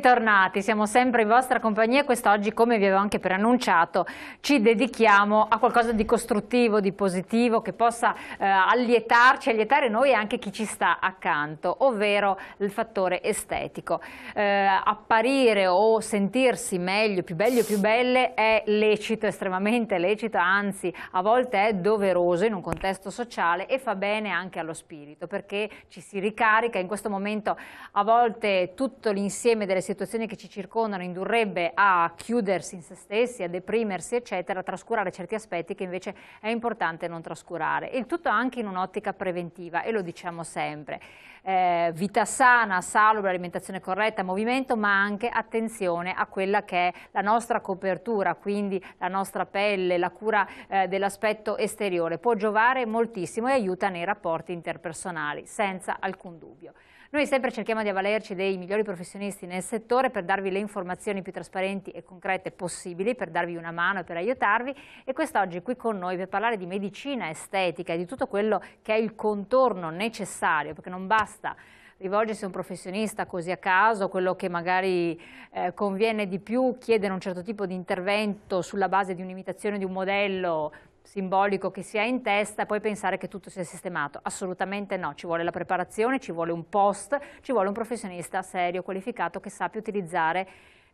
ritornati, siamo sempre in vostra compagnia e quest'oggi, come vi avevo anche preannunciato, ci dedichiamo a qualcosa di costruttivo, di positivo, che possa eh, allietarci, allietare noi e anche chi ci sta accanto, ovvero il fattore estetico. Eh, apparire o sentirsi meglio, più belli o più belle è lecito, estremamente lecito, anzi a volte è doveroso in un contesto sociale e fa bene anche allo spirito, perché ci si ricarica in questo momento a volte tutto l'insieme delle situazioni situazioni che ci circondano indurrebbe a chiudersi in se stessi, a deprimersi, eccetera, a trascurare certi aspetti che invece è importante non trascurare. Il tutto anche in un'ottica preventiva, e lo diciamo sempre. Eh, vita sana, salubre, alimentazione corretta, movimento, ma anche attenzione a quella che è la nostra copertura, quindi la nostra pelle, la cura eh, dell'aspetto esteriore. Può giovare moltissimo e aiuta nei rapporti interpersonali, senza alcun dubbio. Noi sempre cerchiamo di avvalerci dei migliori professionisti nel settore per darvi le informazioni più trasparenti e concrete possibili, per darvi una mano e per aiutarvi e quest'oggi qui con noi per parlare di medicina estetica e di tutto quello che è il contorno necessario, perché non basta rivolgersi a un professionista così a caso, quello che magari eh, conviene di più, chiedere un certo tipo di intervento sulla base di un'imitazione di un modello simbolico che si ha in testa e poi pensare che tutto sia sistemato. Assolutamente no, ci vuole la preparazione, ci vuole un post, ci vuole un professionista serio, qualificato, che sappia utilizzare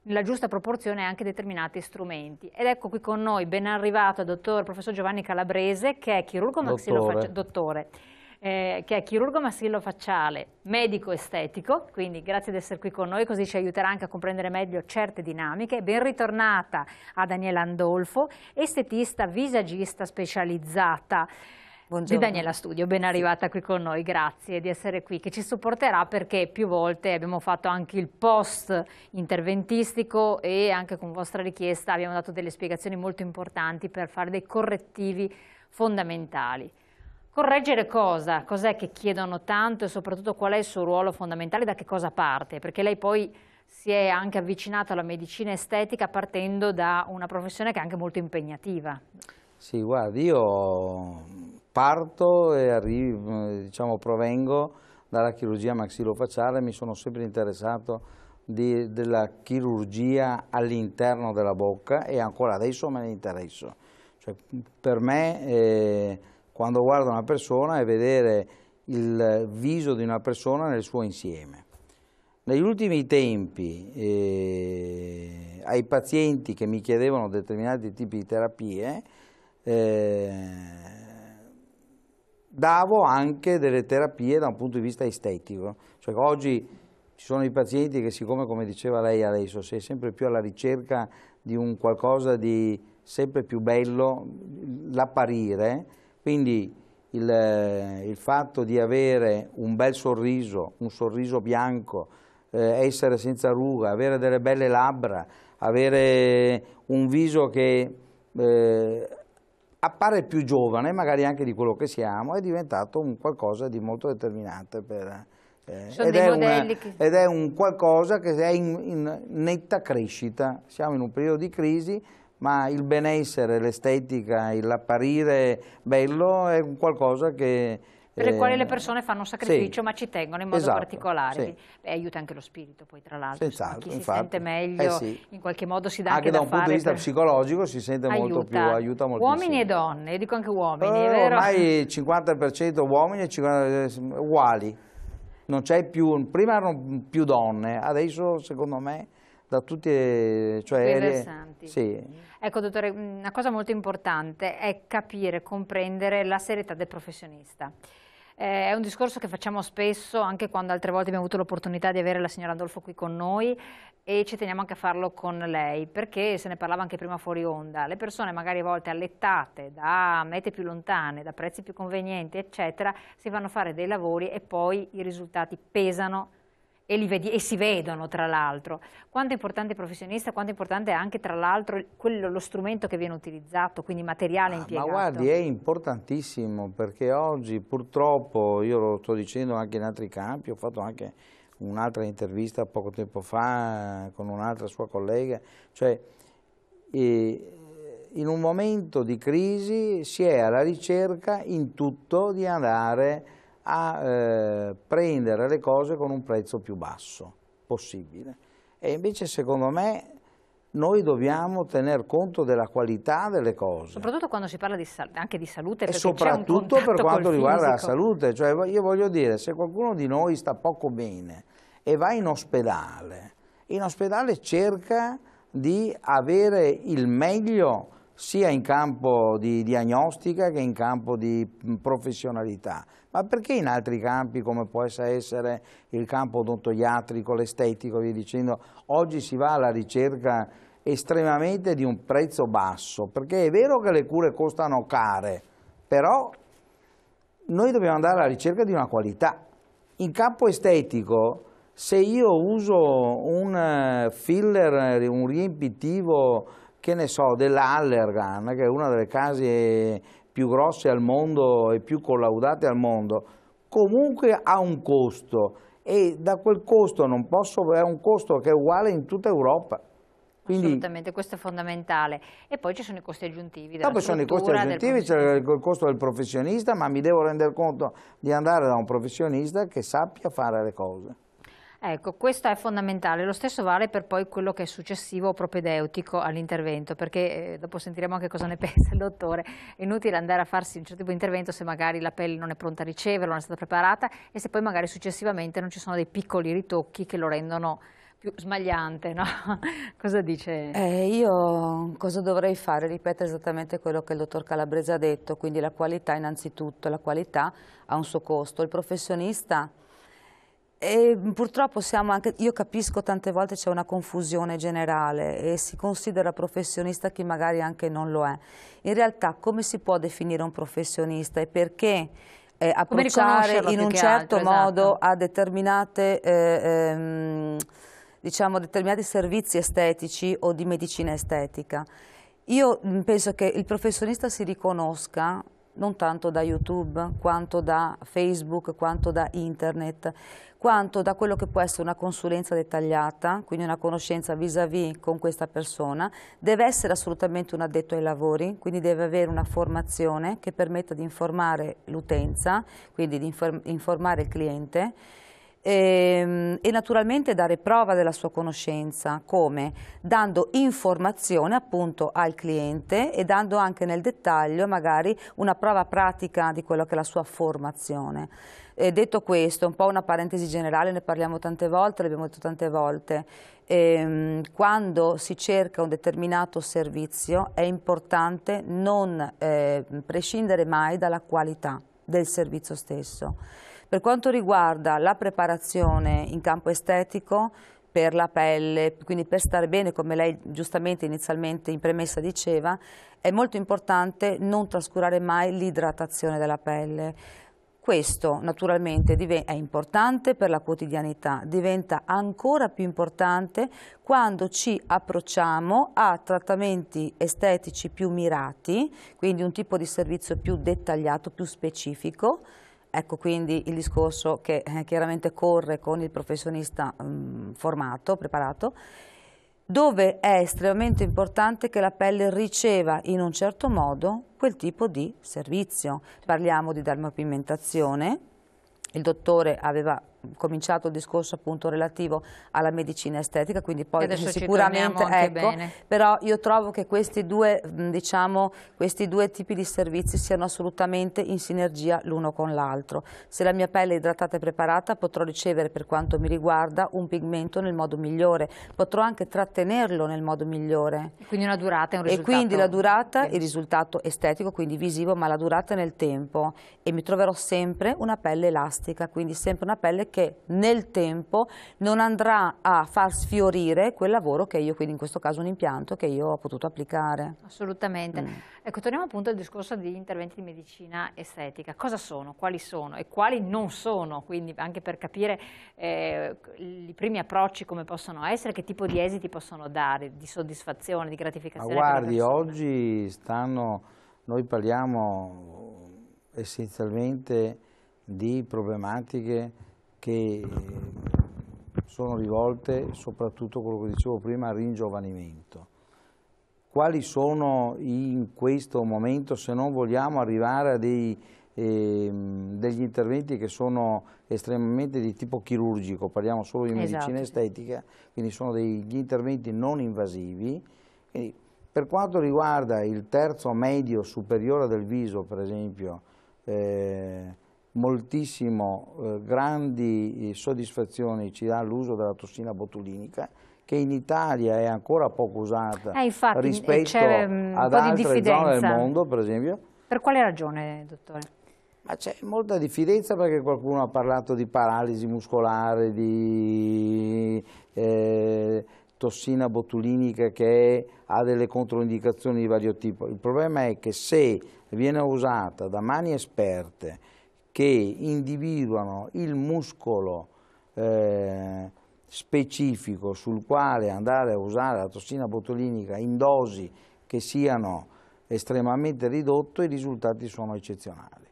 nella giusta proporzione anche determinati strumenti. Ed ecco qui con noi, ben arrivato, il dottor professor Giovanni Calabrese, che è chirurgo maxilofaciale, dottore eh, che è chirurgo massillo maschilofacciale, medico estetico, quindi grazie di essere qui con noi, così ci aiuterà anche a comprendere meglio certe dinamiche. Ben ritornata a Daniela Andolfo, estetista visagista specializzata. Buongiorno. Di Daniela Studio, ben arrivata sì. qui con noi, grazie di essere qui, che ci supporterà perché più volte abbiamo fatto anche il post interventistico e anche con vostra richiesta abbiamo dato delle spiegazioni molto importanti per fare dei correttivi fondamentali. Correggere cosa? Cos'è che chiedono tanto e soprattutto qual è il suo ruolo fondamentale? Da che cosa parte? Perché lei poi si è anche avvicinata alla medicina estetica partendo da una professione che è anche molto impegnativa. Sì, guarda, io parto e arrivo, diciamo, provengo dalla chirurgia maxillofaciale, mi sono sempre interessato di, della chirurgia all'interno della bocca e ancora adesso me ne interesso. Cioè, per me... Eh, quando guardo una persona è vedere il viso di una persona nel suo insieme. Negli ultimi tempi eh, ai pazienti che mi chiedevano determinati tipi di terapie eh, davo anche delle terapie da un punto di vista estetico, cioè oggi ci sono i pazienti che siccome come diceva lei adesso sei sempre più alla ricerca di un qualcosa di sempre più bello, l'apparire, quindi il, eh, il, fatto di avere un bel sorriso, un sorriso bianco, eh, essere senza ruga, avere delle belle labbra, avere un viso che eh, appare più giovane, magari anche di quello che siamo, è diventato un qualcosa di molto determinante per, eh, ed, è una, che... ed, è un qualcosa che è in, in netta crescita, siamo in un periodo di crisi ma il benessere, l'estetica, l'apparire bello è qualcosa che... Per le eh, quali le persone fanno un sacrificio sì, ma ci tengono in modo esatto, particolare, sì. Beh, aiuta anche lo spirito poi tra l'altro, chi si infatti. sente meglio eh sì. in qualche modo si dà anche, anche da, da un punto di vista per... psicologico si sente aiuta. molto più, aiuta moltissimo. Uomini e donne, io dico anche uomini, eh, è vero? Ormai 50% uomini e 50% eh, uguali, non c'è più, prima erano più donne, adesso secondo me da tutti, cioè, i versanti. Sì. Ecco dottore, mm, una cosa molto importante è capire, comprendere la serietà del professionista. Eh, è un discorso che facciamo spesso, anche quando altre volte abbiamo avuto l'opportunità di avere la signora Andolfo qui con noi e ci teniamo anche a farlo con lei, perché se ne parlava anche prima fuori onda, le persone magari a volte allettate da mete più lontane, da prezzi più convenienti, eccetera, si vanno a fare dei lavori e poi i risultati pesano e, vedi, e, si vedono tra l'altro. Quanto è importante il professionista, quanto è importante anche tra l'altro lo strumento che viene utilizzato, quindi materiale ah, impiegato. Ma guardi, è importantissimo perché oggi purtroppo, io lo sto dicendo anche in altri campi, ho fatto anche un'altra intervista poco tempo fa eh, con un'altra sua collega, cioè eh, in un momento di crisi si è alla ricerca in tutto di andare a eh, prendere le cose con un prezzo più basso possibile. E invece secondo me noi dobbiamo tener conto della qualità delle cose. Soprattutto quando si parla di anche di salute. E soprattutto per quanto riguarda la salute. Cioè, io voglio dire, se qualcuno di noi sta poco bene e va in ospedale, in ospedale cerca di avere il meglio sia in campo di diagnostica che in campo di professionalità, ma perché in altri campi come può essere il campo odontoiatrico, l'estetico, via dicendo, oggi si va alla ricerca estremamente di un prezzo basso, perché è vero che le cure costano care, però noi dobbiamo andare alla ricerca di una qualità. In campo estetico, se io uso un eh, filler, un riempitivo che ne so, della che è una delle case più grosse al mondo e più collaudate al mondo, comunque ha un costo e da quel costo non posso, è un costo che è uguale in tutta Europa. Quindi, Assolutamente, questo è fondamentale. E poi ci sono i costi aggiuntivi. Dopo ci sono i costi aggiuntivi, c'è il costo del professionista, ma mi devo rendere conto di andare da un professionista che sappia fare le cose. Ecco, questo è fondamentale, lo stesso vale per poi quello che è successivo propedeutico all'intervento, perché eh, dopo sentiremo anche cosa ne pensa il dottore, è inutile andare a farsi un certo tipo di intervento se magari la pelle non è pronta a riceverlo, non è stata preparata e se poi magari successivamente non ci sono dei piccoli ritocchi che lo rendono più smagliante, no? cosa dice? Eh, io cosa dovrei fare? Ripeto esattamente quello che il dottor Calabrese ha detto, quindi la qualità innanzitutto, la qualità ha un suo costo, il professionista e purtroppo siamo anche, io capisco tante volte c'è una confusione generale e si considera professionista chi magari anche non lo è. In realtà come si può definire un professionista e perché eh, approcciare in un certo altro, esatto. modo esatto. a determinate... Eh, ehm, diciamo, determinati servizi estetici o di medicina estetica. Io penso che il professionista si riconosca non tanto da YouTube, quanto da Facebook, quanto da Internet, quanto da quello che può essere una consulenza dettagliata, quindi una conoscenza vis-à-vis -vis con questa persona, deve essere assolutamente un addetto ai lavori, quindi deve avere una formazione che permetta di informare l'utenza, quindi di informare il cliente, e, ehm, e naturalmente dare prova della sua conoscenza, come? Dando informazione appunto al cliente e dando anche nel dettaglio magari una prova pratica di quello che è la sua formazione. E eh, detto questo, un po' una parentesi generale, ne parliamo tante volte, l'abbiamo detto tante volte, ehm, quando si cerca un determinato servizio è importante non eh, prescindere mai dalla qualità del servizio stesso. Per quanto riguarda la preparazione in campo estetico, per la pelle, quindi per stare bene, come lei giustamente inizialmente in premessa diceva, è molto importante non trascurare mai l'idratazione della pelle. Questo naturalmente è importante per la quotidianità, diventa ancora più importante quando ci approcciamo a trattamenti estetici più mirati, quindi un tipo di servizio più dettagliato, più specifico, Ecco quindi il discorso che eh, chiaramente corre con il professionista mh, mm, formato, preparato, dove è estremamente importante che la pelle riceva in un certo modo quel tipo di servizio. Parliamo di dermopigmentazione, il dottore aveva cominciato il discorso appunto relativo alla medicina estetica, quindi poi sicuramente ecco, bene. però io trovo che questi due, diciamo, questi due tipi di servizi siano assolutamente in sinergia l'uno con l'altro. Se la mia pelle è idratata e preparata potrò ricevere per quanto mi riguarda un pigmento nel modo migliore, potrò anche trattenerlo nel modo migliore. E quindi una durata e un risultato. E quindi la durata, okay. il risultato estetico, quindi visivo, ma la durata nel tempo e mi troverò sempre una pelle elastica, quindi sempre una pelle che che nel tempo non andrà a far sfiorire quel lavoro che io, quindi in questo caso un impianto, che io ho potuto applicare. Assolutamente. Mm. Ecco, torniamo appunto al discorso di interventi di medicina estetica. Cosa sono, quali sono e quali non sono? Quindi anche per capire eh, i primi approcci come possono essere, che tipo di esiti possono dare, di soddisfazione, di gratificazione. Ma guardi, oggi stanno, noi parliamo essenzialmente di problematiche che sono rivolte soprattutto, quello che dicevo prima, al ringiovanimento. Quali sono in questo momento, se non vogliamo arrivare a dei, eh, degli interventi che sono estremamente di tipo chirurgico, parliamo solo di esatto. medicina estetica, quindi sono degli interventi non invasivi. Quindi, per quanto riguarda il terzo medio superiore del viso, per esempio, eh, moltissimo eh, grandi eh, soddisfazioni ci dà l'uso della tossina botulinica che in Italia è ancora poco usata eh, infatti, eh, rispetto mm, ad altre di zone del mondo, per esempio. Per quale ragione, dottore? Ma c'è molta diffidenza perché qualcuno ha parlato di paralisi muscolare, di eh, tossina botulinica che ha delle controindicazioni di vario tipo. Il problema è che se viene usata da mani esperte, che individuano il muscolo eh, specifico sul quale andare a usare la tossina botulinica in dosi che siano estremamente ridotte, i risultati sono eccezionali.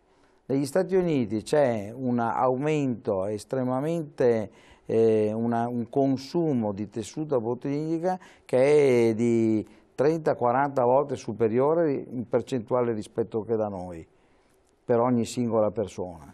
Negli Stati Uniti c'è un aumento estremamente, eh, una, un consumo di tessuto botulinica che è di 30-40 volte superiore in percentuale rispetto che da noi per ogni singola persona.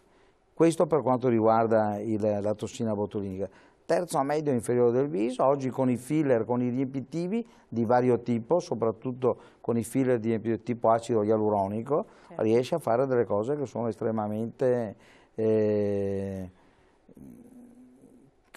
Questo per quanto riguarda il, la tossina botulinica. Terzo a medio inferiore del viso, oggi con i filler, con i riempitivi di vario tipo, soprattutto con i filler di tipo acido ialuronico, certo. riesce a fare delle cose che sono estremamente... Eh,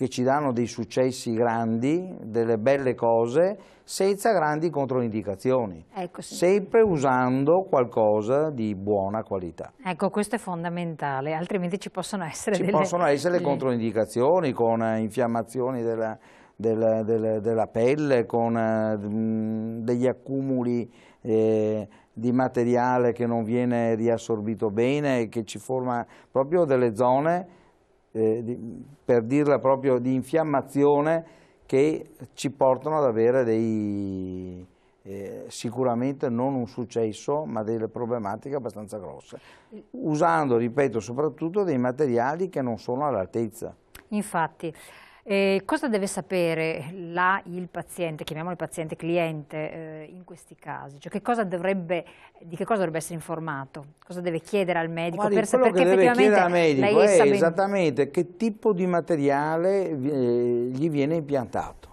che ci danno dei successi grandi, delle belle cose, senza grandi controindicazioni, ecco, sempre usando qualcosa di buona qualità. Ecco, questo è fondamentale, altrimenti ci possono essere ci delle... possono essere delle... controindicazioni con infiammazioni della, della, della, della pelle, con degli accumuli eh, di materiale che non viene riassorbito bene e che ci forma proprio delle zone eh, di, per dirla proprio, di infiammazione che ci portano ad avere dei, eh, sicuramente non un successo, ma delle problematiche abbastanza grosse, usando, ripeto, soprattutto dei materiali che non sono all'altezza. Infatti, e eh, cosa deve sapere la, il paziente, chiamiamolo paziente cliente, eh, in questi casi? Cioè, che dovrebbe, di che cosa dovrebbe essere informato? Cosa deve chiedere al medico? Guardi, per sapere che, che deve chiedere al medico è ben... esattamente che tipo di materiale eh, gli viene impiantato.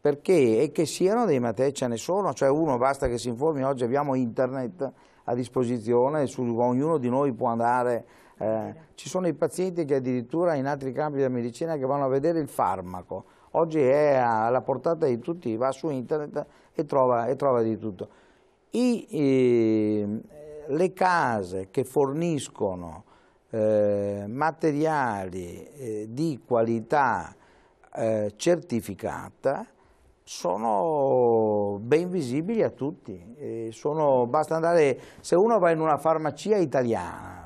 Perché? E che siano dei materiali, ce ne sono, cioè uno basta che si informi, oggi abbiamo internet a disposizione, su, ognuno di noi può andare eh, ci sono i pazienti che addirittura in altri campi della medicina che vanno a vedere il farmaco. Oggi è alla portata di tutti, va su internet e trova, e trova di tutto. I, eh, le case che forniscono eh, materiali eh, di qualità eh, certificata sono ben visibili a tutti. Sono, basta andare, se uno va in una farmacia italiana,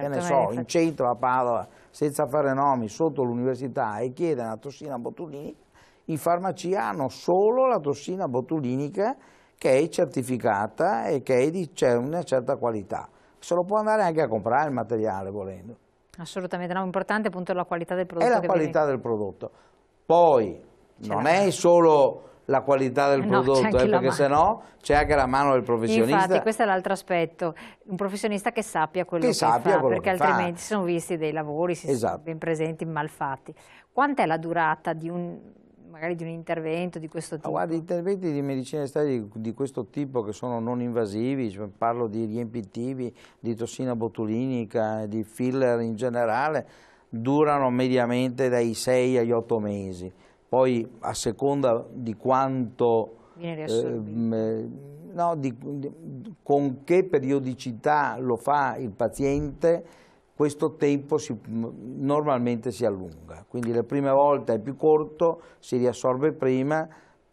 certo, che ne so, in centro a Padova, senza fare nomi, sotto l'università e chiede una tossina botulinica, in farmacia hanno solo la tossina botulinica che è certificata e che è di una certa qualità. Se lo può andare anche a comprare il materiale volendo. Assolutamente, no, importante appunto la qualità del prodotto. È la qualità viene... del prodotto. Poi non è solo la qualità del eh no, prodotto, eh, perché se no c'è anche la mano del professionista. Infatti, questo è l'altro aspetto, un professionista che sappia quello che, che sappia fa, quello perché che altrimenti si sono visti dei lavori, si esatto. sono ben presenti, malfatti. Quant'è la durata di un, magari di un intervento di questo tipo? Ah, guarda, interventi di medicina esterna di, questo tipo che sono non invasivi, cioè parlo di riempitivi, di tossina botulinica, di filler in generale, durano mediamente dai 6 agli 8 mesi poi a seconda di quanto... Viene Eh, no, di, di, con che periodicità lo fa il paziente, questo tempo si, normalmente si allunga. Quindi la prima volta è più corto, si riassorbe prima,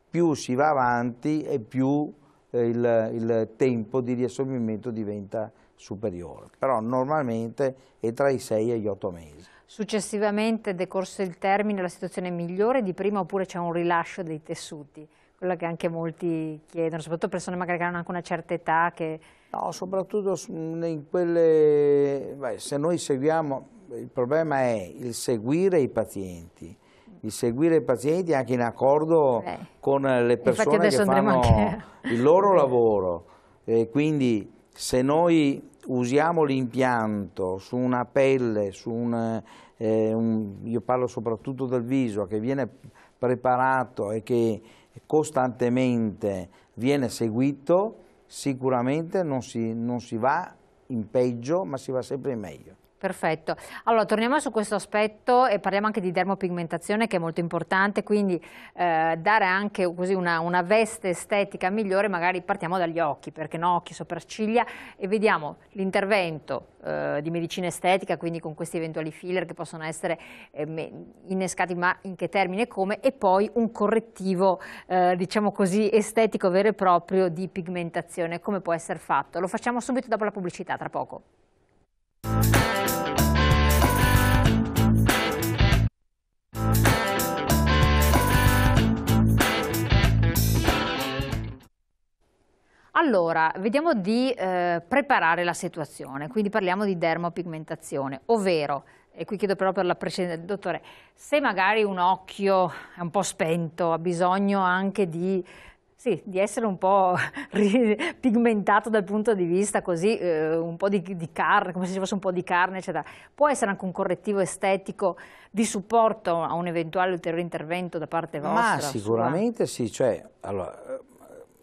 più si va avanti e più eh, il, il, tempo di riassorbimento diventa superiore. Però normalmente è tra i 6 e gli 8 mesi successivamente decorso il termine la situazione è migliore di prima oppure c'è un rilascio dei tessuti? Quello che anche molti chiedono, soprattutto persone magari che hanno anche una certa età. Che... No, soprattutto in quelle... Beh, se noi seguiamo, il problema è il seguire i pazienti Il seguire i pazienti anche in accordo Beh. con le persone che fanno anche... il loro lavoro. E quindi se noi usiamo l'impianto su una pelle, su un, eh, un, io parlo soprattutto del viso, che viene preparato e che costantemente viene seguito, sicuramente non si, non si va in peggio, ma si va sempre in meglio. Perfetto. Allora, torniamo su questo aspetto e parliamo anche di dermopigmentazione che è molto importante, quindi eh, dare anche così una, una, veste estetica migliore, magari partiamo dagli occhi, perché no, occhi, sopracciglia, e vediamo l'intervento eh, di medicina estetica, quindi con questi eventuali filler che possono essere eh, innescati, ma in che termine e come, e poi un correttivo, eh, diciamo così, estetico vero e proprio di pigmentazione, come può essere fatto. Lo facciamo subito dopo la pubblicità, tra poco. Allora, vediamo di eh, preparare la situazione, quindi parliamo di dermopigmentazione, ovvero, e qui chiedo però per la precedenza dottore, se magari un occhio è un po' spento, ha bisogno anche di, sì, di essere un po' pigmentato dal punto di vista così, eh, un po' di, di carne, come se ci fosse un po' di carne, eccetera, può essere anche un correttivo estetico di supporto a un eventuale ulteriore intervento da parte vostra? Ma sicuramente sulla... sì, cioè, allora,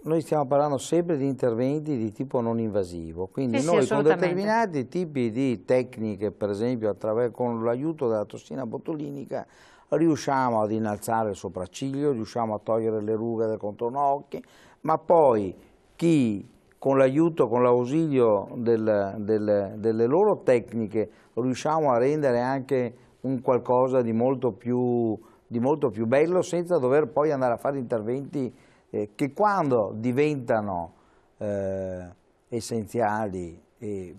noi stiamo parlando sempre di interventi di tipo non invasivo, quindi sì, noi sì, con determinati tipi di tecniche, per esempio con l'aiuto della tossina botulinica, riusciamo ad innalzare il sopracciglio, riusciamo a togliere le rughe del contorno occhi, ma poi chi con l'aiuto, con l'ausilio del, del, delle loro tecniche riusciamo a rendere anche un qualcosa di molto più, di molto più bello senza dover poi andare a fare interventi eh, che quando diventano eh, essenziali e,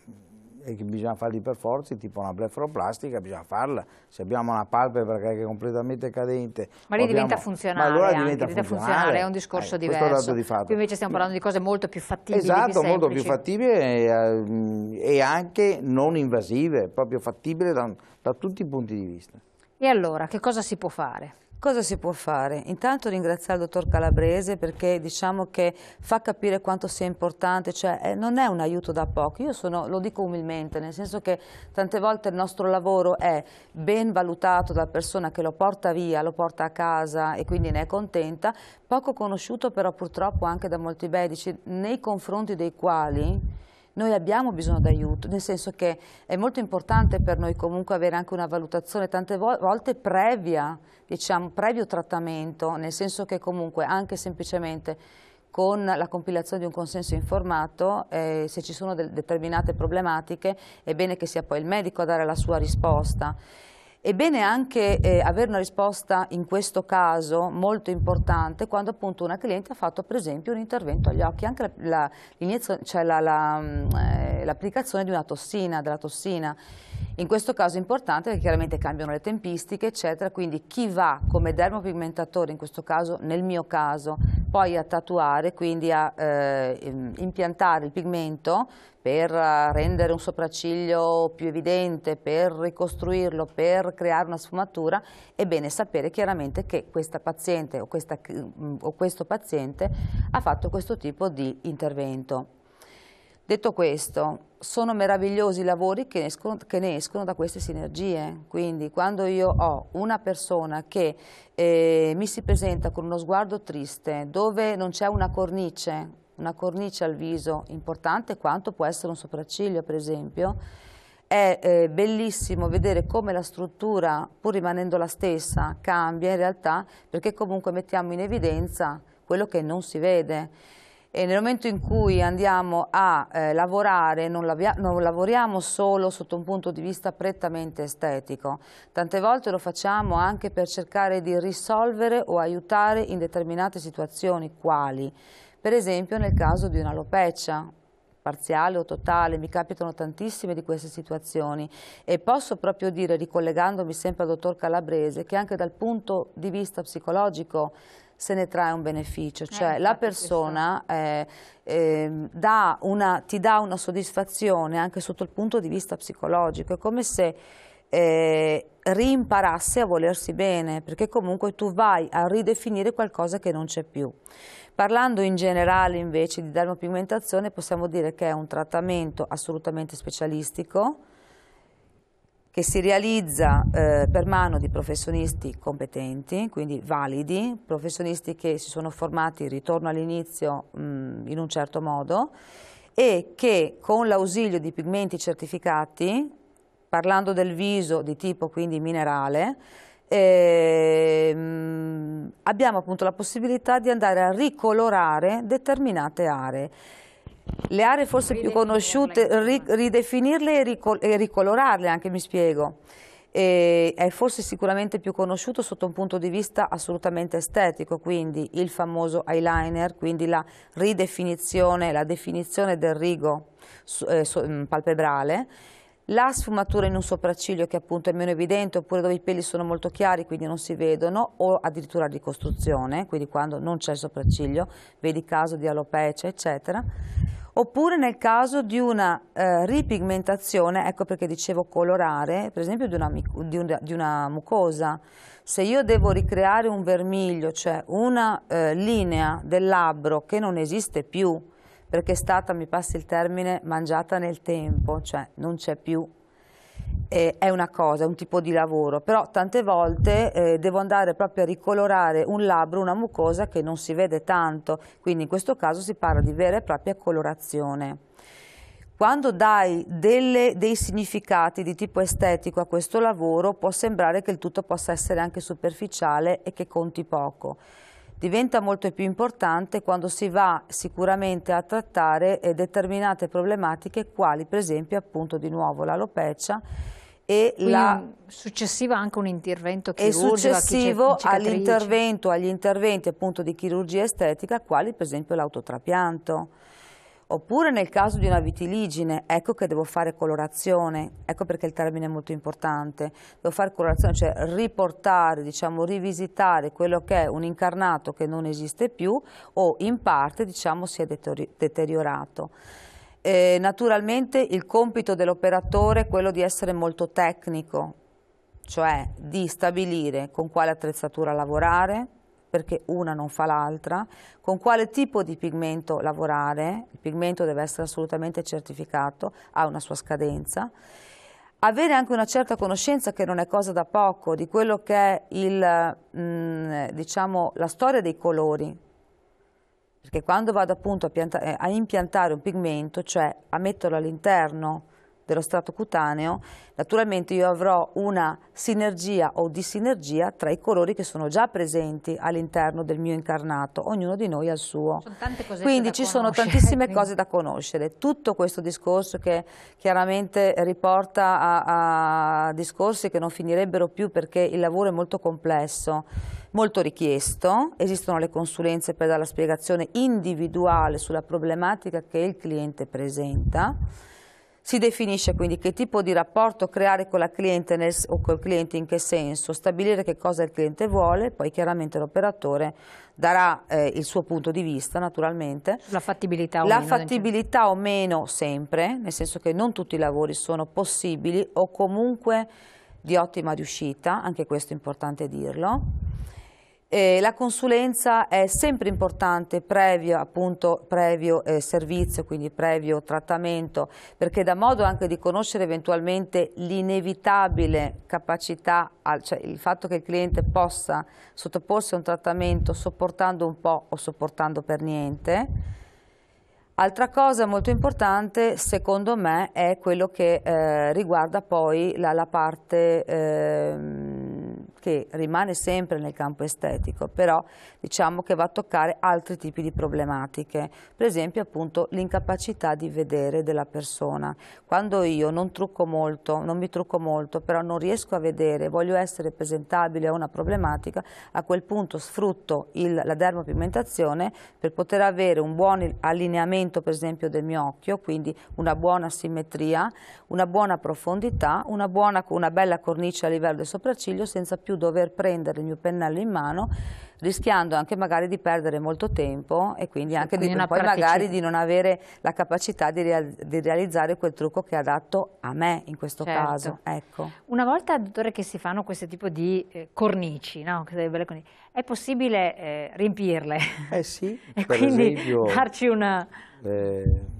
e, che bisogna farli per forza, tipo una blefaroplastica, bisogna farla. Se abbiamo una palpebra che è completamente cadente... Ma lì abbiamo... diventa funzionale allora diventa, diventa funzionale. funzionale. è un discorso eh, diverso. È di Qui invece stiamo parlando di cose molto più fattibili, Esatto, molto più fattibili e, ehm, e, anche non invasive, proprio fattibili da, da tutti i punti di vista. E allora, che cosa si può fare? Cosa si può fare? Intanto ringraziare il dottor Calabrese perché diciamo che fa capire quanto sia importante, cioè eh, non è un aiuto da poco, io sono, lo dico umilmente, nel senso che tante volte il nostro lavoro è ben valutato dalla persona che lo porta via, lo porta a casa e quindi ne è contenta, poco conosciuto però purtroppo anche da molti medici nei confronti dei quali noi abbiamo bisogno d'aiuto, nel senso che è molto importante per noi comunque avere anche una valutazione tante volte previa, diciamo, previo trattamento, nel senso che comunque anche semplicemente con la compilazione di un consenso informato, eh, se ci sono determinate problematiche è bene che sia poi il medico a dare la sua risposta. Ebbene anche eh, avere una risposta in questo caso molto importante quando appunto una cliente ha fatto per esempio un intervento agli occhi, anche l'applicazione cioè la, la, eh, di una tossina, della tossina. In questo caso è importante perché chiaramente cambiano le tempistiche eccetera, quindi chi va come dermopigmentatore in questo caso, nel mio caso, poi a tatuare, quindi a eh, impiantare il pigmento per eh, rendere un sopracciglio più evidente, per ricostruirlo, per creare una sfumatura, è bene sapere chiaramente che questa paziente o, questa, mm, o questo paziente ha fatto questo tipo di intervento. Detto questo, sono meravigliosi i lavori che ne, escono, che ne, escono, da queste sinergie, quindi quando io ho una persona che eh, mi si presenta con uno sguardo triste, dove non c'è una cornice, una cornice al viso importante quanto può essere un sopracciglio per esempio, è eh, bellissimo vedere come la struttura, pur rimanendo la stessa, cambia in realtà perché comunque mettiamo in evidenza quello che non si vede. E nel momento in cui andiamo a eh, lavorare non, non, lavoriamo solo sotto un punto di vista prettamente estetico, tante volte lo facciamo anche per cercare di risolvere o aiutare in determinate situazioni quali, per esempio nel caso di un'alopecia parziale o totale, mi capitano tantissime di queste situazioni e posso proprio dire, ricollegandomi sempre al dottor Calabrese, che anche dal punto di vista psicologico se ne trae un beneficio, eh, cioè eh, la persona eh, eh, dà una, ti dà una soddisfazione anche sotto il punto di vista psicologico, è come se eh, rimparasse a volersi bene, perché comunque tu vai a ridefinire qualcosa che non c'è più. Parlando in generale invece di dermopigmentazione possiamo dire che è un trattamento assolutamente specialistico, che si realizza eh, per mano di professionisti competenti, quindi validi, professionisti che si sono formati, ritorno all'inizio, mm, in un certo modo, e che con l'ausilio di pigmenti certificati, parlando del viso di tipo quindi minerale, eh, abbiamo appunto la possibilità di andare a ricolorare determinate aree. Le aree forse più conosciute, ri, ridefinirle e, ricol e, ricolorarle anche, mi spiego. E è forse sicuramente più conosciuto sotto un punto di vista assolutamente estetico, quindi il famoso eyeliner, quindi la ridefinizione, la definizione del rigo eh, mm, palpebrale, la sfumatura in un sopracciglio che appunto è meno evidente oppure dove i peli sono molto chiari quindi non si vedono o addirittura la ricostruzione, quindi quando non c'è il sopracciglio, vedi caso di alopecia eccetera oppure nel caso di una eh, ripigmentazione, ecco perché dicevo colorare, per esempio di una, di, un, di una, mucosa. Se io devo ricreare un vermiglio, cioè una eh, linea del labbro che non esiste più, perché è stata, mi passi il termine, mangiata nel tempo, cioè non c'è più eh, è una cosa, è un tipo di lavoro, però tante volte eh, devo andare proprio a ricolorare un labbro, una mucosa che non si vede tanto, quindi in questo caso si parla di vera e propria colorazione. Quando dai delle, dei significati di tipo estetico a questo lavoro può sembrare che il tutto possa essere anche superficiale e che conti poco diventa molto più importante quando si va sicuramente a trattare eh, determinate problematiche quali per esempio appunto di nuovo l'alopecia e Quindi la successiva anche un intervento chirurgico e successivo all'intervento agli interventi appunto di chirurgia estetica quali per esempio l'autotrapianto Oppure nel caso di una vitiligine, ecco che devo fare colorazione, ecco perché il termine è molto importante, devo fare colorazione, cioè riportare, diciamo, rivisitare quello che è un incarnato che non esiste più o in parte, diciamo, si è deteriorato. E eh, naturalmente il compito dell'operatore è quello di essere molto tecnico, cioè di stabilire con quale attrezzatura lavorare, perché una non fa l'altra, con quale tipo di pigmento lavorare, il pigmento deve essere assolutamente certificato, ha una sua scadenza, avere anche una certa conoscenza che non è cosa da poco di quello che è il, mh, mm, diciamo, la storia dei colori, perché quando vado appunto a, eh, a impiantare un pigmento, cioè a metterlo all'interno dello strato cutaneo, naturalmente io avrò una sinergia o disinergia tra i colori che sono già presenti all'interno del mio incarnato, ognuno di noi ha il suo. Quindi ci sono tantissime quindi. cose da conoscere. Tutto questo discorso che chiaramente riporta a, a discorsi che non finirebbero più perché il lavoro è molto complesso, molto richiesto, esistono le consulenze per dare la spiegazione individuale sulla problematica che il cliente presenta si definisce quindi che tipo di rapporto creare con la cliente nel, o col cliente in che senso, stabilire che cosa il cliente vuole, poi chiaramente l'operatore darà eh, il suo punto di vista naturalmente. La fattibilità o la meno. La diciamo. fattibilità o meno sempre, nel senso che non tutti i lavori sono possibili o comunque di ottima riuscita, anche questo è importante dirlo. Eh, la consulenza è sempre importante previo, appunto, previo eh, servizio, quindi previo trattamento, perché dà modo anche di conoscere eventualmente l'inevitabile capacità, cioè il fatto che il cliente possa sottoporsi a un trattamento sopportando un po' o sopportando per niente. Altra cosa molto importante secondo me è quello che eh, riguarda poi la, la parte ehm, che rimane sempre nel campo estetico, però diciamo che va a toccare altri tipi di problematiche, per esempio appunto l'incapacità di vedere della persona. Quando io non trucco molto, non mi trucco molto, però non riesco a vedere, voglio essere presentabile a una problematica, a quel punto sfrutto il, la dermopigmentazione per poter avere un buon allineamento per esempio del mio occhio, quindi una buona simmetria, una buona profondità, una, buona, una bella cornice a livello del sopracciglio senza più dover prendere il mio pennello in mano rischiando anche magari di perdere molto tempo e quindi anche quindi di, poi magari di non avere la capacità di, real, di, realizzare quel trucco che è adatto a me in questo certo. caso. Ecco. Una volta, dottore, che si fanno questo tipo di eh, cornici, no? è possibile eh, riempirle? Eh sì, e quindi esempio, darci una... Eh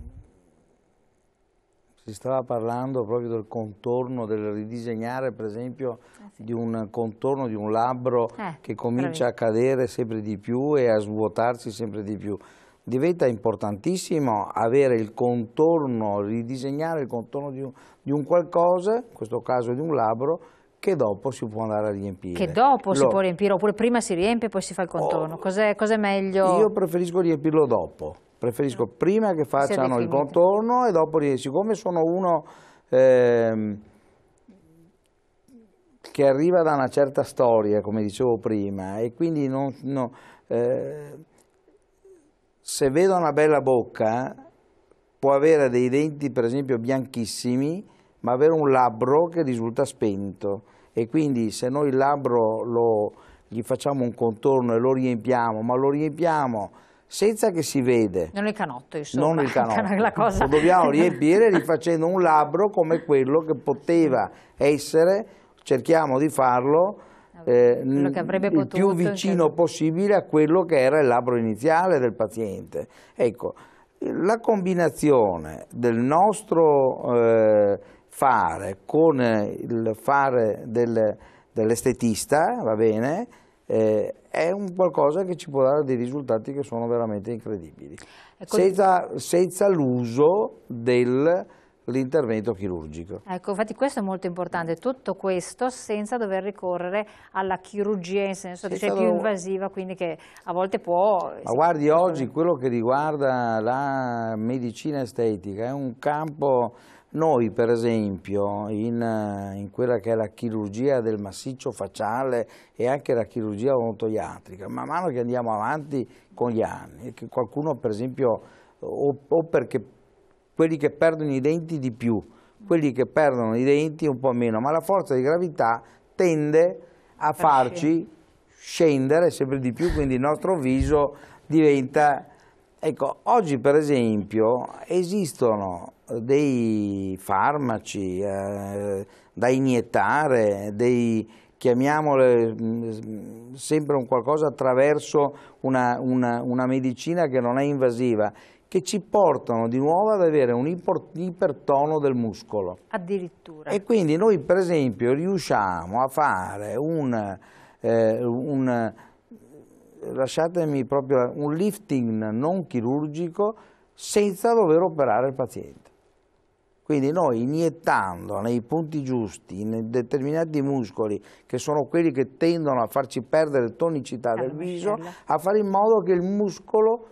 si stava parlando proprio del contorno, del ridisegnare per esempio eh sì. di un contorno, di un labbro eh, che comincia bravi. a cadere sempre di più e a svuotarsi sempre di più. Diventa importantissimo avere il contorno, ridisegnare il contorno di un, di un qualcosa, in questo caso di un labbro, che dopo si può andare a riempire. Che dopo Lo... si può riempire, oppure prima si riempie e poi si fa il contorno. Oh, Cos'è cos meglio? Io preferisco riempirlo dopo preferisco prima che facciano il contorno e dopo, siccome sono uno eh, che arriva da una certa storia, come dicevo prima, e quindi non, no, eh, se vedo una bella bocca può avere dei denti per esempio bianchissimi, ma avere un labbro che risulta spento e quindi se noi il labbro lo, gli facciamo un contorno e lo riempiamo, ma lo riempiamo senza che si vede. Non il canotto, insomma. Non il canotto. Cioè, la cosa... Lo dobbiamo riempire rifacendo un labbro come quello che poteva essere, cerchiamo di farlo, eh, il più vicino anche... possibile a quello che era il labbro iniziale del paziente. Ecco, la combinazione del nostro eh, fare con il fare del, dell'estetista, va bene, eh, è un qualcosa che ci può dare dei risultati che sono veramente incredibili, ecco senza, senza l'uso dell'intervento chirurgico. Ecco, infatti questo è molto importante, tutto questo senza dover ricorrere alla chirurgia in senso senza che c'è cioè, più invasiva, quindi che a volte può... Ma guardi, oggi quello che riguarda la medicina estetica è un campo noi per esempio in, in, quella che è la chirurgia del massiccio facciale e anche la chirurgia odontoiatrica, man mano che andiamo avanti con gli anni, che qualcuno per esempio, o, o perché quelli che perdono i denti di più, quelli che perdono i denti un po' meno, ma la forza di gravità tende a farci scendere sempre di più, quindi il nostro viso diventa... Ecco, oggi per esempio esistono dei farmaci eh, da iniettare, dei, chiamiamole, mm, sembra un qualcosa attraverso una, una, una, medicina che non è invasiva, che ci portano di nuovo ad avere un ipertono del muscolo. Addirittura. E quindi noi per esempio riusciamo a fare un, eh, un, un lifting non chirurgico senza dover operare il paziente. Quindi noi iniettando nei punti giusti, in determinati muscoli, che sono quelli che tendono a farci perdere tonicità del viso, a fare in modo che il muscolo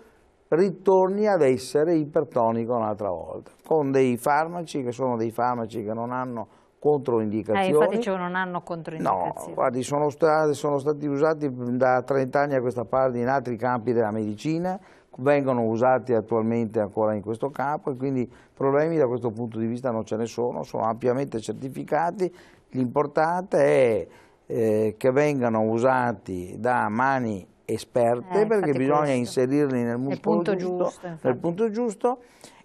ritorni ad essere ipertonico un'altra volta, con dei farmaci che sono dei farmaci che non hanno controindicazioni. Eh, infatti cioè non hanno controindicazioni. No, guardi, sono, sono stati usati da 30 anni a questa parte in altri campi della medicina, vengono usati attualmente ancora in questo campo e quindi problemi da questo punto di vista non ce ne sono, sono ampiamente certificati, l'importante è eh, che vengano usati da mani esperte eh, perché bisogna questo. inserirli nel muscolo punto giusto, giusto nel punto giusto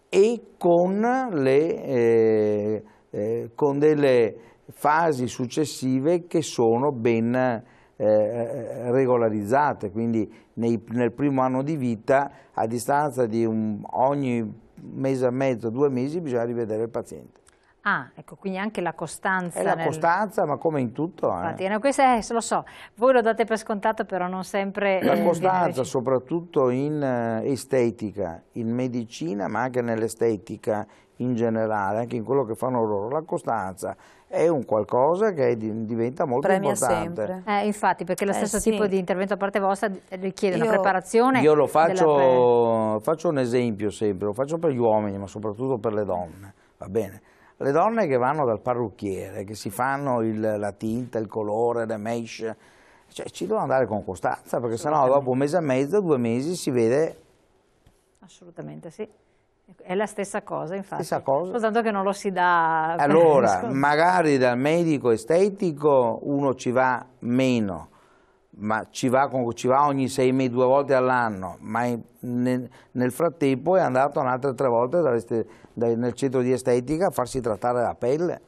e con, le, eh, eh, con delle fasi successive che sono ben eh, eh, regolarizzate, quindi nei, nel primo anno di vita a distanza di un, ogni mese e mezzo, due mesi bisogna rivedere il paziente. Ah, ecco, quindi anche la costanza. È la nel... costanza, ma come in tutto. Eh. Infatti, eh. no, questo è, lo so, voi lo date per scontato, però non sempre... La eh, costanza, soprattutto in estetica, in medicina, ma anche nell'estetica in generale, anche in quello che fanno loro. La costanza è un qualcosa che diventa molto Premia importante. Eh, infatti, perché lo eh, stesso eh, sì. tipo di intervento a parte vostra richiede io, una preparazione. Io lo faccio, faccio un esempio sempre, lo faccio per gli uomini, ma soprattutto per le donne, va bene? Le donne che vanno dal parrucchiere, che si fanno il, la tinta, il colore, le mesh, cioè, ci devono andare con costanza, perché sennò dopo un mese e mezzo, due mesi si vede... Assolutamente sì. Ecco, è la stessa cosa, infatti. Stessa cosa. Soltanto che non lo si dà. Allora, magari dal medico estetico uno ci va meno, ma ci va, ci va ogni sei mesi, due volte all'anno, ma nel, nel, frattempo è andato un'altra tre volte nel centro di estetica a farsi trattare la pelle.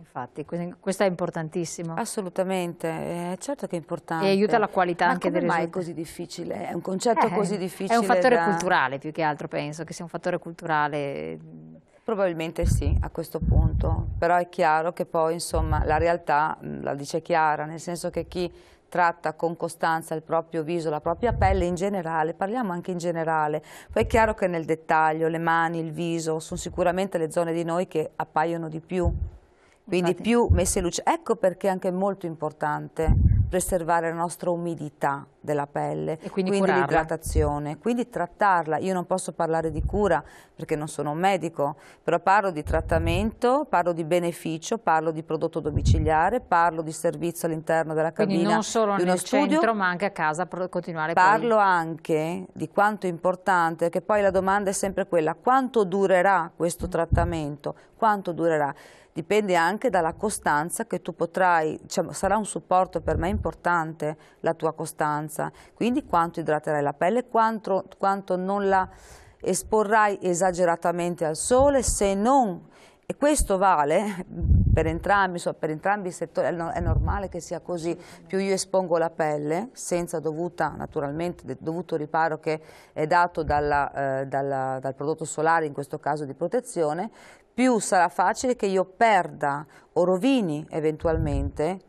Infatti, questo è importantissimo. Assolutamente, eh, certo che è importante. E aiuta la qualità Ma anche del risultato. Ma come mai è così difficile? È un concetto eh, così difficile È un fattore da... culturale più che altro, penso, che sia un fattore culturale. Probabilmente sì, a questo punto, però è chiaro che poi insomma, la realtà mm, la dice chiara, nel senso che chi tratta con costanza il proprio viso, la propria pelle in generale, parliamo anche in generale, poi è chiaro che nel dettaglio le mani, il viso sono sicuramente le zone di noi che appaiono di più quindi Infatti. più messe in luce. Ecco perché è anche molto importante preservare la nostra umidità della pelle, e quindi, quindi l'idratazione, quindi trattarla. Io non posso parlare di cura perché non sono un medico, però parlo di trattamento, parlo di beneficio, parlo di prodotto domiciliare, parlo di servizio all'interno della cabina quindi non solo di uno nel studio, centro ma anche a casa per continuare Parlo poi... anche di quanto è importante, che poi la domanda è sempre quella, quanto durerà questo mm. trattamento? Quanto durerà? Dipende anche dalla costanza che tu potrai, diciamo, sarà un supporto per me importante importante la tua costanza, quindi quanto idraterai la pelle, quanto, quanto non la esporrai esageratamente al sole, se non, e questo vale per entrambi, so, per entrambi i settori, è, no, è, normale che sia così, più io espongo la pelle senza dovuta, naturalmente, dovuto riparo che è dato dalla, eh, dalla, dal prodotto solare, in questo caso di protezione, più sarà facile che io perda o rovini eventualmente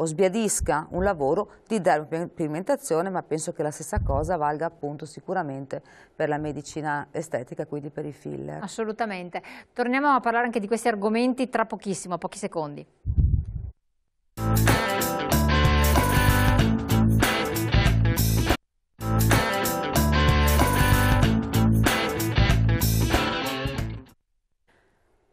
o sbiadisca un lavoro di dermopigmentazione, ma penso che la stessa cosa valga appunto sicuramente per la medicina estetica, quindi per i filler. Assolutamente. Torniamo a parlare anche di questi argomenti tra pochissimo, pochi secondi.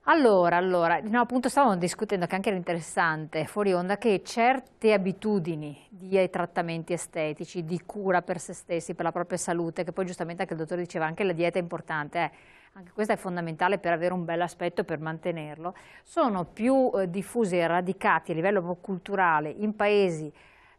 Allora, allora, no, appunto stavamo discutendo che anche era interessante, fuori onda, che certe abitudini di trattamenti estetici, di cura per se stessi, per la propria salute, che poi giustamente anche il dottore diceva, anche la dieta è importante, eh, anche questa è fondamentale per avere un bel aspetto e per mantenerlo, sono più eh, diffusi e radicati a livello culturale in paesi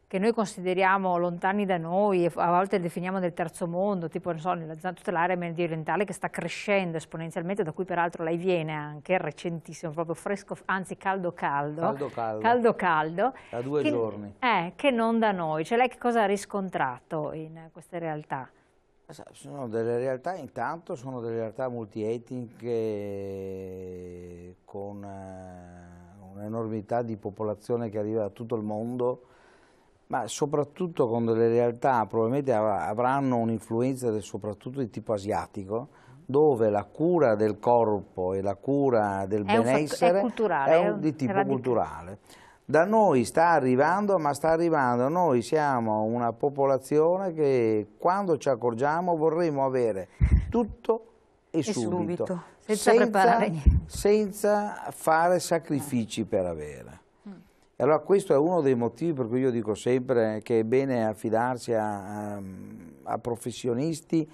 che noi consideriamo lontani da noi, a volte definiamo del terzo mondo, tipo non so, nella zona tutta l'area mediorientale che sta crescendo esponenzialmente, da cui peraltro lei viene anche, recentissimo, proprio fresco, anzi caldo caldo. Caldo caldo. Caldo caldo. Da due che, giorni. Eh, che non da noi. Cioè lei che cosa ha riscontrato in queste realtà? Sono delle realtà, intanto sono delle realtà multietniche con eh, un'enormità di popolazione che arriva da tutto il mondo, ma soprattutto con delle realtà probabilmente avranno un'influenza soprattutto di tipo asiatico, dove la cura del corpo e la cura del è benessere è, culturale, è un, eh, di tipo radicale. culturale. Da noi sta arrivando, ma sta arrivando, noi siamo una popolazione che quando ci accorgiamo vorremmo avere tutto e, e subito, subito senza, senza, senza fare sacrifici per avere. E allora questo è uno dei motivi per cui io dico sempre che è bene affidarsi a, a, a professionisti,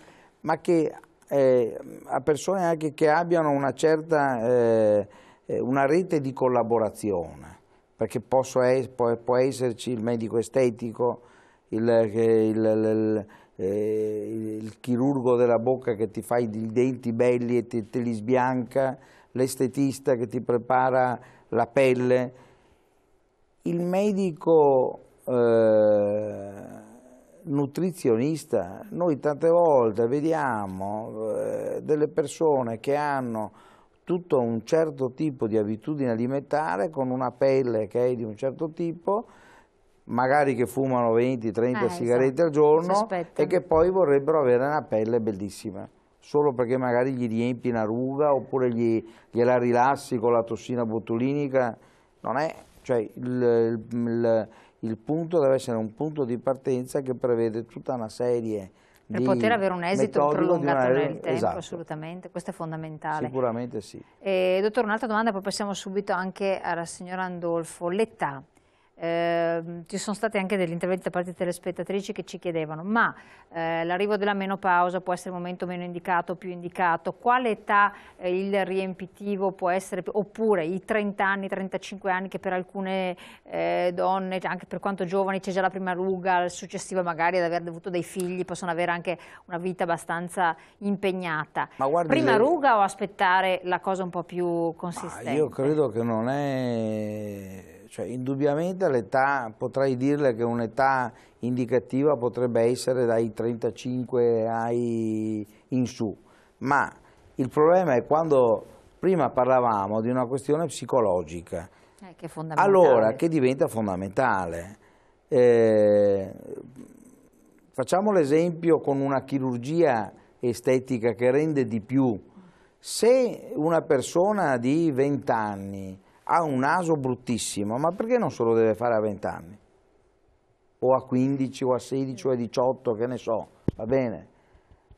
ma che, eh, a persone anche che abbiano una certa eh, eh una rete di collaborazione, perché es può, può, esserci il medico estetico, il, il, il, eh, il, chirurgo della bocca che ti fa i denti belli e te, te li sbianca, l'estetista che ti prepara la pelle, il medico eh, nutrizionista, noi tante volte vediamo eh, delle persone che hanno tutto un certo tipo di abitudine alimentare con una pelle che è di un certo tipo, magari che fumano 20-30 eh, sigarette esatto. al giorno e che poi vorrebbero avere una pelle bellissima solo perché magari gli riempi una ruga oppure gli, gliela rilassi con la tossina botulinica non è cioè il, il, il, punto deve essere un punto di partenza che prevede tutta una serie per di poter avere un esito prolungato una... nel tempo, esatto. assolutamente, questo è fondamentale. Sicuramente sì. E, eh, dottore, un'altra domanda, poi passiamo subito anche alla signora Andolfo. L'età, Ehm, ci sono stati anche degli interventi da parte delle telespettatrici che ci chiedevano ma eh, l'arrivo della menopausa può essere il momento meno indicato, più indicato, quale età eh, il riempitivo può essere, oppure i 30 anni, 35 anni che per alcune eh, donne, cioè anche per quanto giovani c'è già la prima ruga, successiva magari ad aver avuto dei figli, possono avere anche una vita abbastanza impegnata. ma prima ruga o aspettare la cosa un po' più consistente? Ma io credo che non è cioè, indubbiamente l'età, potrei dirle che un'età indicativa potrebbe essere dai 35 ai in su, ma il problema è quando prima parlavamo di una questione psicologica, eh, che allora che diventa fondamentale. Eh, facciamo l'esempio con una chirurgia estetica che rende di più. Se una persona di 20 anni ha un naso bruttissimo, ma perché non se lo deve fare a 20 anni? O a 15, o a 16, o a 18, che ne so, va bene?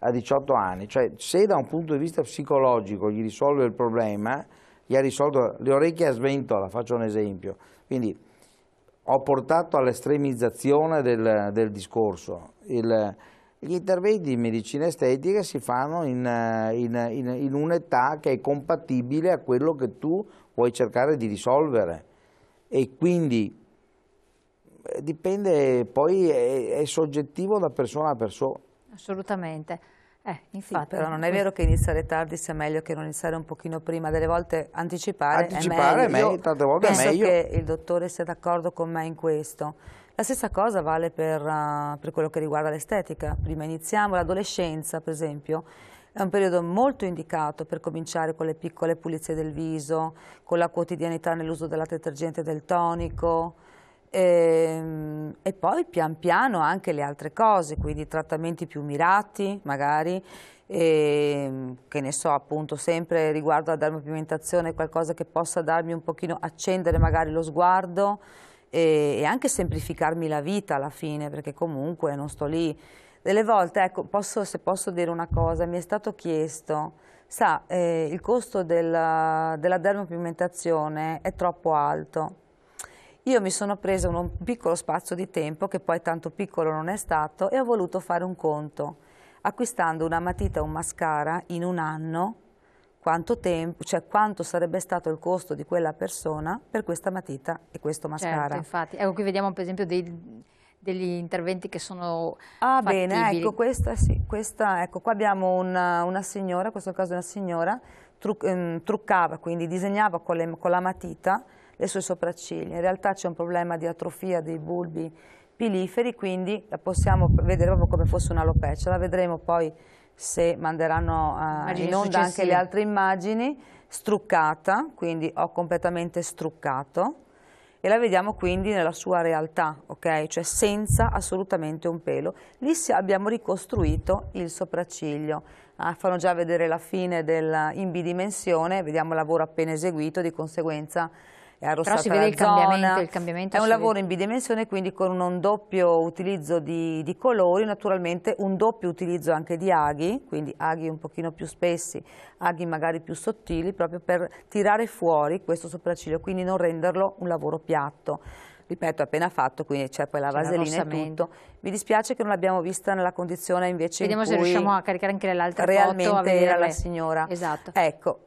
A 18 anni, cioè se da un punto di vista psicologico gli risolve il problema, gli ha risolto le orecchie a sventola, faccio un esempio. Quindi ho portato all'estremizzazione del, del, discorso. Il, gli interventi in medicina estetica si fanno in, in, in, in un'età che è compatibile a quello che tu vuoi cercare di risolvere e quindi eh, dipende, poi è, è soggettivo da persona a persona. Assolutamente. Eh, infatti. Sì, però non è vero che iniziare tardi sia meglio che non iniziare un pochino prima, delle volte anticipare, anticipare è meglio. È meglio tante volte Penso è meglio. che il dottore sia d'accordo con me in questo. La stessa cosa vale per, uh, per quello che riguarda l'estetica. Prima iniziamo l'adolescenza, per esempio, è un periodo molto indicato per cominciare con le piccole pulizie del viso, con la quotidianità nell'uso della detergente e del tonico, e, ehm, e, poi pian piano anche le altre cose, quindi trattamenti più mirati magari, e, ehm, che ne so appunto sempre riguardo alla dermopigmentazione qualcosa che possa darmi un pochino, accendere magari lo sguardo e anche semplificarmi la vita alla fine perché comunque non sto lì delle volte, ecco, posso, se posso dire una cosa, mi è stato chiesto, sa, eh, il costo della, della dermopigmentazione è troppo alto. Io mi sono presa un, piccolo spazio di tempo, che poi tanto piccolo non è stato, e ho voluto fare un conto, acquistando una matita e un mascara in un anno, quanto tempo, cioè quanto sarebbe stato il costo di quella persona per questa matita e questo mascara. Certo, infatti. Ecco, qui vediamo per esempio dei degli interventi che sono Ah fattibili. bene, ecco, questa, sì, questa, ecco, qua abbiamo una, una signora, in questo caso una signora, truc, ehm, truccava, quindi disegnava con, le, con la matita le sue sopracciglia. In realtà c'è un problema di atrofia dei bulbi piliferi, quindi la possiamo vedere proprio come fosse un'alopecia. La vedremo poi se manderanno uh, in onda anche le altre immagini, struccata, quindi ho completamente struccato e la vediamo quindi nella sua realtà, ok? Cioè senza assolutamente un pelo. Lì abbiamo ricostruito il sopracciglio. Ah, fanno già vedere la fine della, in bidimensione, vediamo il lavoro appena eseguito, di conseguenza è arrossata Però si vede il cambiamento, il cambiamento, È un lavoro vede. in bidimensione, quindi con un doppio utilizzo di, di, colori, naturalmente un doppio utilizzo anche di aghi, quindi aghi un pochino più spessi, aghi magari più sottili, proprio per tirare fuori questo sopracciglio, quindi non renderlo un lavoro piatto. Ripeto, è appena fatto, quindi c'è poi la vaselina e tutto. Mi dispiace che non l'abbiamo vista nella condizione invece Vediamo in cui... Vediamo se riusciamo a caricare anche l'altra foto. Realmente era la signora. Esatto. Ecco.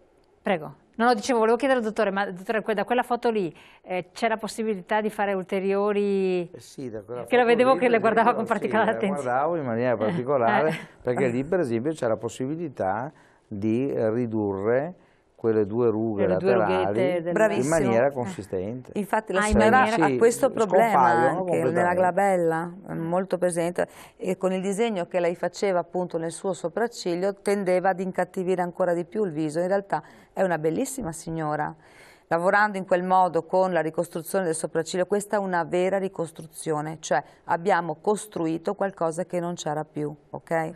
Prego. No, no, dicevo, volevo chiedere al dottore, ma dottore, da quella foto lì eh, c'è la possibilità di fare ulteriori... Eh sì, da quella Che la vedevo lì, che le guardava con particolare sì, attenzione. La guardavo in maniera eh. particolare, perché lì per esempio c'è la possibilità di ridurre quelle due rughe le laterali del... Eh. Ah, in maniera consistente. Eh. Infatti la ah, signora maniera... ha questo problema anche nella glabella, molto presente, e con il disegno che lei faceva appunto nel suo sopracciglio tendeva ad incattivire ancora di più il viso, in realtà è una bellissima signora. Lavorando in quel modo con la ricostruzione del sopracciglio, questa è una vera ricostruzione, cioè abbiamo costruito qualcosa che non c'era più, ok?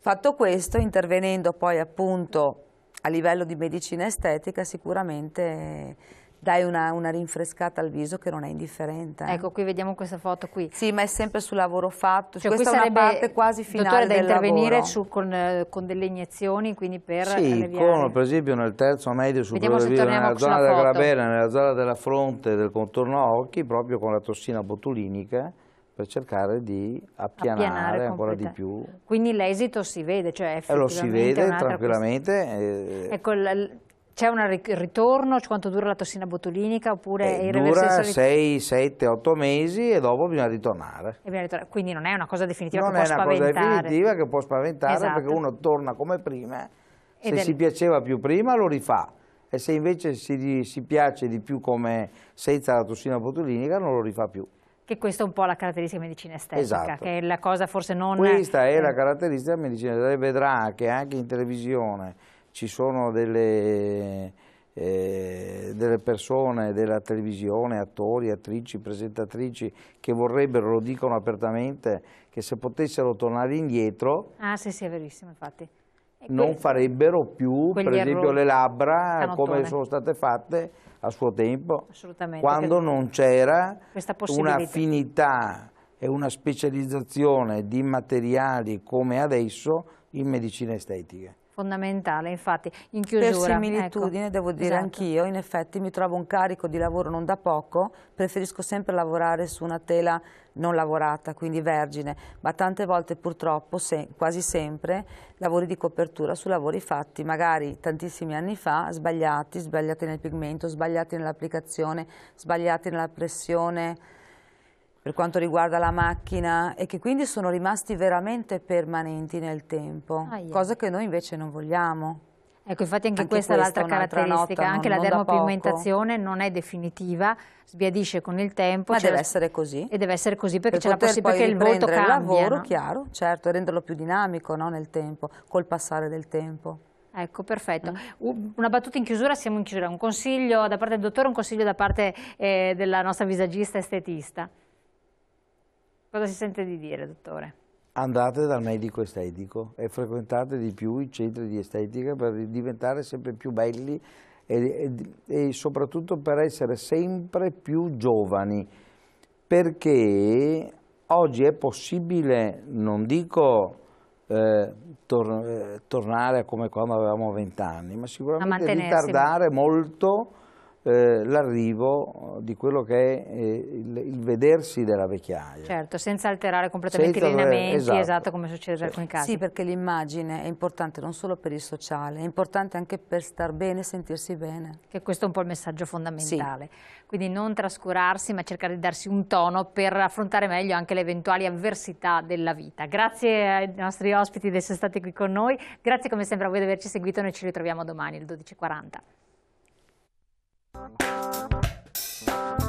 Fatto questo, intervenendo poi appunto a livello di medicina estetica sicuramente dai una, una, rinfrescata al viso che non è indifferente. Eh. Ecco, qui vediamo questa foto qui. Sì, ma è sempre sul lavoro fatto, cioè, questa è una parte quasi finale dottore, da intervenire su, eh, con, delle iniezioni, quindi per sì, con, per esempio nel terzo medio superiore del viso, nella zona della foto. nella zona della fronte, del contorno occhi, proprio con la tossina botulinica, per cercare di appianare, appianare ancora di più. Quindi l'esito si vede, cioè effettivamente... Eh, lo si vede tranquillamente. Eh, ecco, c'è un ritorno, quanto dura la tossina botulinica oppure eh, Dura 6, 7, 8 mesi e dopo bisogna ritornare. Bisogna ritornare. Quindi non è una cosa definitiva non che può spaventare. Non è una cosa definitiva che può spaventare esatto. perché uno torna come prima, se Ed si piaceva più prima lo rifà e se invece si, si piace di più come senza la tossina botulinica non lo rifà più. Che questa è un po' la caratteristica della medicina estetica, esatto. che è la cosa forse non... Questa è la eh, caratteristica della medicina estetica, vedrà che anche in televisione ci sono delle, eh, delle persone della televisione, attori, attrici, presentatrici che vorrebbero, lo dicono apertamente, che se potessero tornare indietro... Ah sì sì, è verissimo infatti non farebbero più per esempio le labbra come sono state fatte a suo tempo quando non c'era un'affinità e una specializzazione di materiali come adesso in medicina estetica. Fondamentale, infatti, in chiusura. Per ecco. similitudine, ecco. devo dire esatto. anch'io, in effetti mi trovo un carico di lavoro non da poco, preferisco sempre lavorare su una tela non lavorata, quindi vergine, ma tante volte purtroppo, se, quasi sempre, lavori di copertura su lavori fatti magari tantissimi anni fa, sbagliati, sbagliati nel pigmento, sbagliati nell'applicazione, sbagliati nella pressione, per quanto riguarda la macchina e che quindi sono rimasti veramente permanenti nel tempo, ah, cosa che noi invece non vogliamo. Ecco, infatti anche, anche questa è l'altra caratteristica, nota, anche non, la dermopigmentazione non è definitiva, sbiadisce con il tempo. Ma cioè deve la... essere così. E deve essere così perché per c'è la possibilità che il voto cambia. il lavoro, no? chiaro, certo, renderlo più dinamico no, nel tempo, col passare del tempo. Ecco, perfetto. Mm. Una battuta in chiusura, siamo in chiusura. Un consiglio da parte del dottore, un consiglio da parte eh, della nostra visagista estetista. Cosa si sente di dire, dottore? Andate dal medico estetico e frequentate di più i centri di estetica per diventare sempre più belli e, e, e soprattutto per essere sempre più giovani. Perché oggi è possibile, non dico eh, tor eh, tornare come quando avevamo vent'anni, ma sicuramente ritardare molto eh, l'arrivo di quello che è eh, il, il, vedersi della vecchiaia. Certo, senza alterare completamente senza, i lineamenti, esatto, esatto come succede certo. in alcuni casi. Sì, perché l'immagine è importante non solo per il sociale, è importante anche per star bene, sentirsi bene. Che questo è un po' il messaggio fondamentale. Sì. Quindi non trascurarsi, ma cercare di darsi un tono per affrontare meglio anche le eventuali avversità della vita. Grazie ai nostri ospiti di essere stati qui con noi, grazie come sempre a voi di averci seguito, noi ci ritroviamo domani alle 12.40. Thank you.